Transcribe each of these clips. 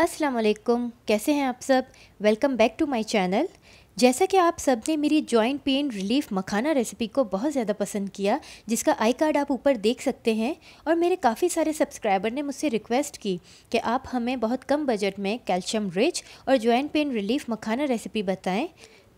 अस्सलाम वालेकुम कैसे हैं आप सब welcome back to my channel जैसा कि आप सब ने मेरी joint pain relief makhana recipe को बहुत ज़्यादा पसंद किया जिसका आई कार्ड आप ऊपर देख सकते हैं और मेरे काफ़ी सारे सब्सक्राइबर ने मुझसे रिक्वेस्ट की कि आप हमें बहुत कम बजट में कैल्शियम रिच और joint pain relief makhana recipe बताएं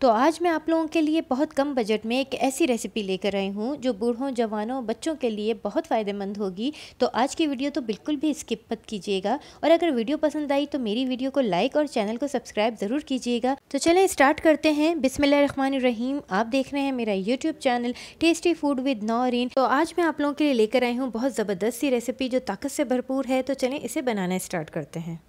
तो आज मैं आप लोगों के लिए बहुत कम बजट में एक ऐसी रेसिपी लेकर आई हूँ जो बूढ़ों जवानों बच्चों के लिए बहुत फ़ायदेमंद होगी तो आज की वीडियो तो बिल्कुल भी स्किप मत कीजिएगा और अगर वीडियो पसंद आई तो मेरी वीडियो को लाइक और चैनल को सब्सक्राइब ज़रूर कीजिएगा तो चलें स्टार्ट करते हैं बिसमिल रहीम आप देख रहे हैं मेरा YouTube channel tasty food with Naureen तो आज मैं आप लोगों के लिए लेकर आई हूँ बहुत ज़बरदस्त सी रेसिपी जो ताकत से भरपूर है तो चलें इसे बनाना स्टार्ट करते हैं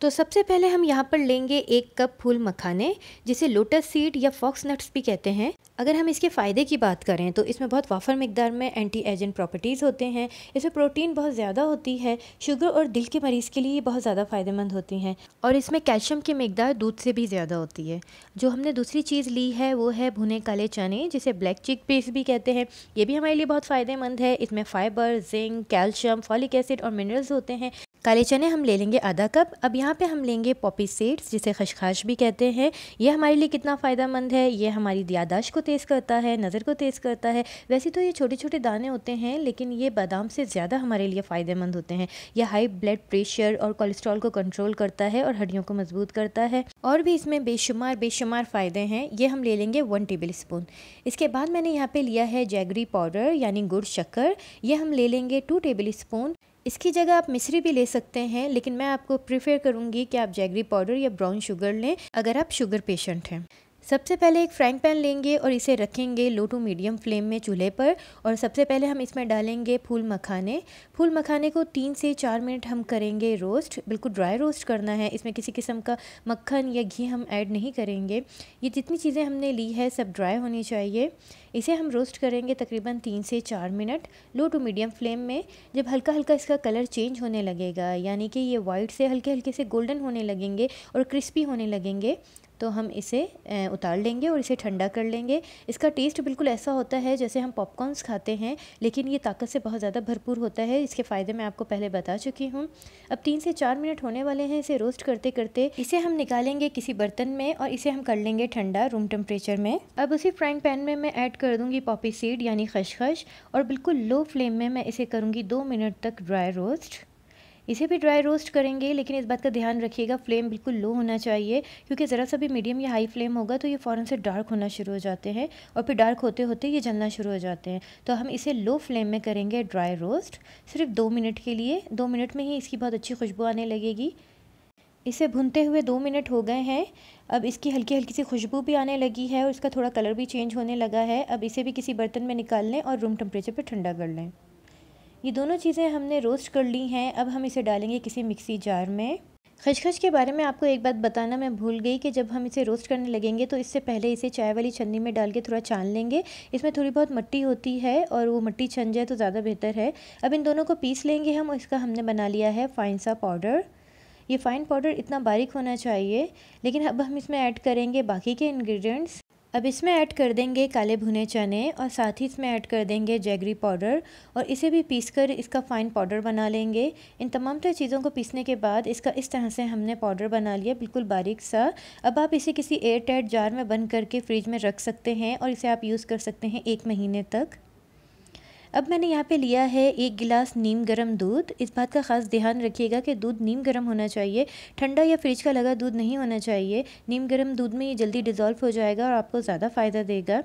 तो सबसे पहले हम यहाँ पर लेंगे एक कप फूल मखाने जिसे लोटस सीड या फॉक्स नट्स भी कहते हैं अगर हम इसके फ़ायदे की बात करें तो इसमें बहुत वाफर मकदार में एंटी एजेंट प्रॉपर्टीज़ होते हैं इसमें प्रोटीन बहुत ज़्यादा होती है शुगर और दिल के मरीज़ के लिए बहुत ज़्यादा फ़ायदेमंद होती हैं और इसमें कैल्शियम की मकदार दूध से भी ज़्यादा होती है जो हमने दूसरी चीज़ ली है वो है भुने काले चने जिसे ब्लैक चिक पीस भी कहते हैं ये भी हमारे लिए बहुत फ़ायदेमंद है इसमें fibre zinc calcium folic acid और मिनरल्स होते हैं काले चने हम ले लेंगे आधा कप अब यहाँ पे हम लेंगे पॉपी सीड्स जिसे खशखाश भी कहते हैं ये हमारे लिए कितना फ़ायदेमंद है ये हमारी यादाश्त को तेज़ करता है नज़र को तेज़ करता है वैसे तो ये छोटे छोटे दाने होते हैं लेकिन ये बादाम से ज़्यादा हमारे लिए फ़ायदेमंद होते हैं यह हाई ब्लड प्रेशर और कोलेस्ट्रॉल को कंट्रोल करता है और हड्डियों को मजबूत करता है और भी इसमें बेशुमार बेशुमार फ़ायदे हैं ये हम ले लेंगे वन टेबल स्पून इसके बाद मैंने यहाँ पर लिया है जैगरी पाउडर यानी गुड़ शक्कर यह हम ले लेंगे टू टेबल स्पून इसकी जगह आप मिश्री भी ले सकते हैं लेकिन मैं आपको प्रीफर करूँगी कि आप जैगरी पाउडर या ब्राउन शुगर लें अगर आप शुगर पेशेंट हैं सबसे पहले एक फ्राइंग पैन लेंगे और इसे रखेंगे लो टू मीडियम फ्लेम में चूल्हे पर और सबसे पहले हम इसमें डालेंगे फूल मखाने फूल मखाने को तीन से चार मिनट हम करेंगे रोस्ट बिल्कुल ड्राई रोस्ट करना है इसमें किसी किस्म का मक्खन या घी हम ऐड नहीं करेंगे ये जितनी चीज़ें हमने ली है सब ड्राई होनी चाहिए इसे हम रोस्ट करेंगे तकरीबन तीन से चार minute low to medium flame में जब हल्का हल्का इसका कलर चेंज होने लगेगा यानी कि ये वाइट से हल्के हल्के से गोल्डन होने लगेंगे और क्रिस्पी होने लगेंगे तो हम इसे उतार लेंगे और इसे ठंडा कर लेंगे इसका टेस्ट बिल्कुल ऐसा होता है जैसे हम पॉपकॉर्नस खाते हैं लेकिन ये ताकत से बहुत ज़्यादा भरपूर होता है इसके फ़ायदे मैं आपको पहले बता चुकी हूँ अब तीन से चार मिनट होने वाले हैं इसे रोस्ट करते करते इसे हम निकालेंगे किसी बर्तन में और इसे हम कर लेंगे ठंडा रूम टेम्परेचर में अब उसी फ्राइंग पैन में मैं ऐड कर दूँगी पॉपी सीड यानी खशखश और बिल्कुल लो फ्लेम में मैं इसे करूँगी दो मिनट तक ड्राई रोस्ट इसे भी ड्राई रोस्ट करेंगे लेकिन इस बात का ध्यान रखिएगा फ्लेम बिल्कुल लो होना चाहिए क्योंकि ज़रा सा भी मीडियम या हाई फ्लेम होगा तो ये फ़ौरन से डार्क होना शुरू हो जाते हैं और फिर डार्क होते होते ये जलना शुरू हो जाते हैं तो हम इसे लो फ्लेम में करेंगे ड्राई रोस्ट सिर्फ दो मिनट के लिए दो मिनट में ही इसकी बहुत अच्छी खुशबू आने लगेगी इसे भुनते हुए दो मिनट हो गए हैं अब इसकी हल्की हल्की सी खुशबू भी आने लगी है और इसका थोड़ा कलर भी चेंज होने लगा है अब इसे भी किसी बर्तन में निकाल लें और रूम टेम्परेचर पर ठंडा कर लें ये दोनों चीज़ें हमने रोस्ट कर ली हैं अब हम इसे डालेंगे किसी मिक्सी जार में खचखच के बारे में आपको एक बात बताना मैं भूल गई कि जब हम इसे रोस्ट करने लगेंगे तो इससे पहले इसे चाय वाली छन्नी में डाल के थोड़ा छान लेंगे इसमें थोड़ी बहुत मट्टी होती है और वो मट्टी छन जाए तो ज़्यादा बेहतर है अब इन दोनों को पीस लेंगे हम इसका हमने बना लिया है फाइन सा पाउडर ये फाइन पाउडर इतना बारीक होना चाहिए लेकिन अब हम इसमें ऐड करेंगे बाकी के इन्ग्रीडियंट्स अब इसमें ऐड कर देंगे काले भुने चने और साथ ही इसमें ऐड कर देंगे जैगरी पाउडर और इसे भी पीस कर इसका फ़ाइन पाउडर बना लेंगे इन तमाम तरह चीज़ों को पीसने के बाद इसका इस तरह से हमने पाउडर बना लिया बिल्कुल बारीक सा अब आप इसे किसी एयर टाइट जार में बंद करके फ्रिज में रख सकते हैं और इसे आप यूज़ कर सकते हैं एक महीने तक अब मैंने यहाँ पे लिया है एक गिलास नीम गर्म दूध इस बात का ख़ास ध्यान रखिएगा कि दूध नीम गर्म होना चाहिए ठंडा या फ्रिज का लगा दूध नहीं होना चाहिए नीम गर्म दूध में ये जल्दी डिज़ोल्व हो जाएगा और आपको ज़्यादा फ़ायदा देगा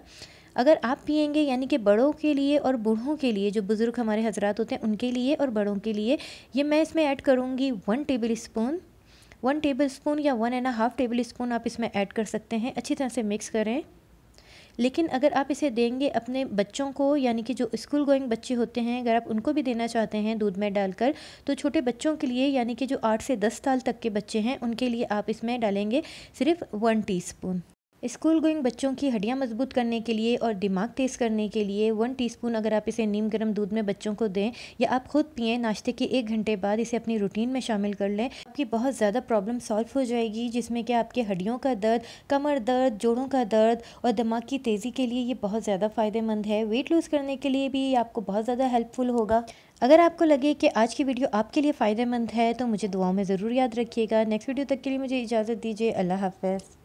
अगर आप पियेंगे यानी कि बड़ों के लिए और बूढ़ों के लिए जो बुज़ुर्ग हमारे हजरात होते हैं उनके लिए और बड़ों के लिए ये मैं इसमें ऐड करूँगी one tablespoon one tablespoon या one and half tablespoon आप इसमें ऐड कर सकते हैं अच्छी तरह से मिक्स करें लेकिन अगर आप इसे देंगे अपने बच्चों को यानी कि जो स्कूल गोइंग बच्चे होते हैं अगर आप उनको भी देना चाहते हैं दूध में डालकर तो छोटे बच्चों के लिए यानी कि जो आठ से दस साल तक के बच्चे हैं उनके लिए आप इसमें डालेंगे सिर्फ वन टी स्कूल गोइंग बच्चों की हड्डियाँ मजबूत करने के लिए और दिमाग तेज़ करने के लिए वन टीस्पून अगर आप इसे नीम गर्म दूध में बच्चों को दें या आप खुद पिए नाश्ते के एक घंटे बाद इसे अपनी रूटीन में शामिल कर लें आपकी बहुत ज़्यादा प्रॉब्लम सॉल्व हो जाएगी जिसमें कि आपके हड्डियों का दर्द कमर दर्द जोड़ों का दर्द और दिमाग की तेज़ी के लिए ये बहुत ज़्यादा फ़ायदेमंद है वेट लूज़ करने के लिए भी आपको बहुत ज़्यादा हेल्पफुल होगा अगर आपको लगे कि आज की वीडियो आपके लिए फ़ायदेमंद है तो मुझे दुआओं में ज़रूर याद रखिएगा नेक्स्ट वीडियो तक के लिए मुझे इजाज़त दीजिए अल्लाह हाफ़